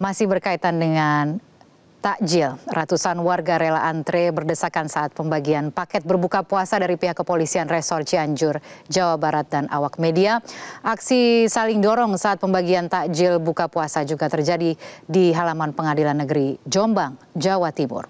masih berkaitan dengan takjil. Ratusan warga rela antre berdesakan saat pembagian paket berbuka puasa dari pihak kepolisian Resor Cianjur, Jawa Barat dan awak media. Aksi saling dorong saat pembagian takjil buka puasa juga terjadi di halaman Pengadilan Negeri Jombang, Jawa Timur.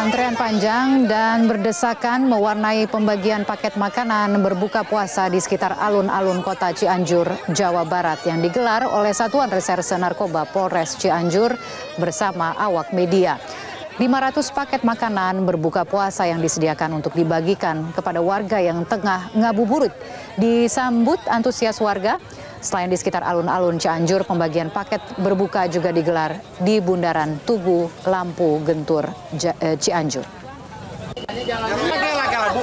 Antrean panjang dan berdesakan mewarnai pembagian paket makanan berbuka puasa di sekitar alun-alun kota Cianjur, Jawa Barat yang digelar oleh Satuan Reserse Narkoba Polres Cianjur bersama awak media. 500 paket makanan berbuka puasa yang disediakan untuk dibagikan kepada warga yang tengah ngabuburit. Disambut antusias warga, Selain di sekitar alun-alun Cianjur, pembagian paket berbuka juga digelar di Bundaran Tugu, Lampu, Gentur, eh, Cianjur. -jalan. ini -jalan, Bu.